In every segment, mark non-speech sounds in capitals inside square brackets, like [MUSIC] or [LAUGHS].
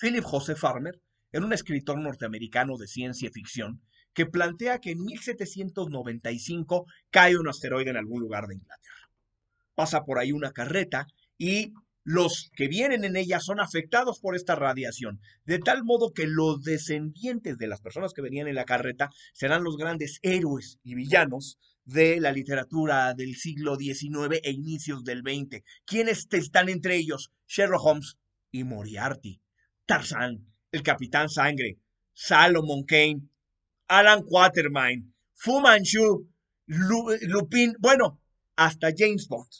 Philip José Farmer era un escritor norteamericano de ciencia ficción que plantea que en 1795 cae un asteroide en algún lugar de Inglaterra. Pasa por ahí una carreta y los que vienen en ella son afectados por esta radiación, de tal modo que los descendientes de las personas que venían en la carreta serán los grandes héroes y villanos de la literatura del siglo XIX e inicios del XX. ¿Quiénes están entre ellos? Sherlock Holmes y Moriarty. Tarzan, el Capitán Sangre, Salomon Kane, Alan Quatermain, Fu Manchu, Lupin, bueno, hasta James Bond.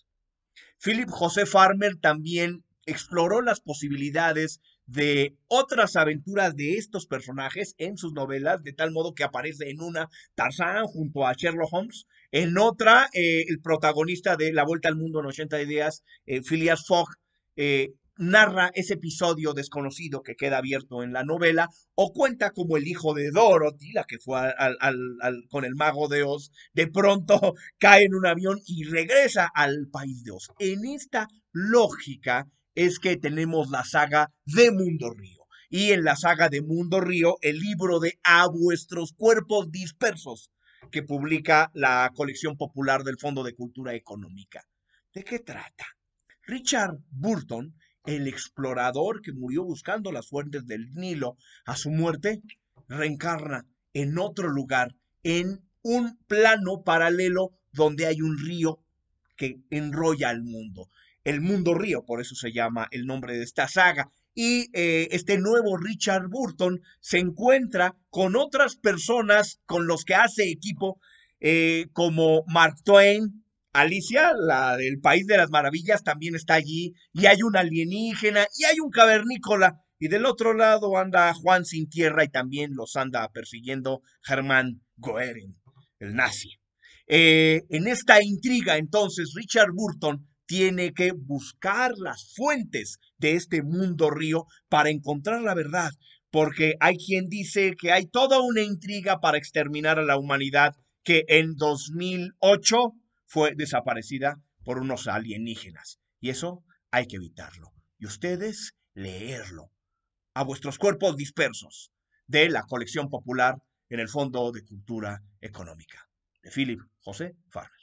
Philip José Farmer también exploró las posibilidades de otras aventuras de estos personajes en sus novelas, de tal modo que aparece en una Tarzan junto a Sherlock Holmes, en otra eh, el protagonista de La Vuelta al Mundo en 80 Ideas, eh, Phileas Fogg, eh, narra ese episodio desconocido que queda abierto en la novela, o cuenta como el hijo de Dorothy, la que fue con el mago de Oz, de pronto [LAUGHS] cae en un avión y regresa al país de Oz. En esta lógica es que tenemos la saga de Mundo Río. Y en la saga de Mundo Río, el libro de A vuestros cuerpos dispersos, que publica la colección popular del Fondo de Cultura Económica. ¿De qué trata? Richard Burton el explorador que murió buscando las fuentes del Nilo, a su muerte, reencarna en otro lugar, en un plano paralelo donde hay un río que enrolla al mundo. El mundo río, por eso se llama el nombre de esta saga. Y eh, este nuevo Richard Burton se encuentra con otras personas con los que hace equipo, eh, como Mark Twain, Alicia, la del País de las Maravillas, también está allí, y hay un alienígena, y hay un cavernícola, y del otro lado anda Juan sin tierra y también los anda persiguiendo Germán Goering, el nazi. Eh, en esta intriga, entonces, Richard Burton tiene que buscar las fuentes de este mundo río para encontrar la verdad, porque hay quien dice que hay toda una intriga para exterminar a la humanidad que en 2008 fue desaparecida por unos alienígenas. Y eso hay que evitarlo. Y ustedes leerlo a vuestros cuerpos dispersos de la colección popular en el Fondo de Cultura Económica. De Philip José Farmer.